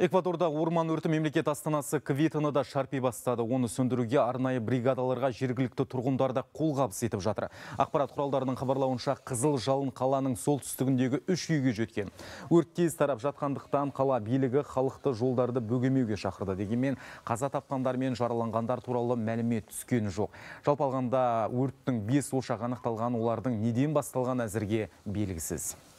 Эквадорда орман өрті мемлекет астанасы да шарпи бастады. Оны сөндіруге арнайы бригадаларға жергілікті тұрғындарда қолғабыс етіп жатыр. Ақпарат құралдарының хабарлауынша қызыл жалын қаланың сол түстігіндегі үш үйге жеткен. Өрт тез тарап жатқандықтан қала билігі халықты жолдарды бөгемеуге шақырды. Дегенмен қаза тапқандар мен жараланғандар туралы мәлімет түскен жоқ. Жалпы алғанда өрттің бес ошағы анықталған олардың неден басталған әзірге белгісіз.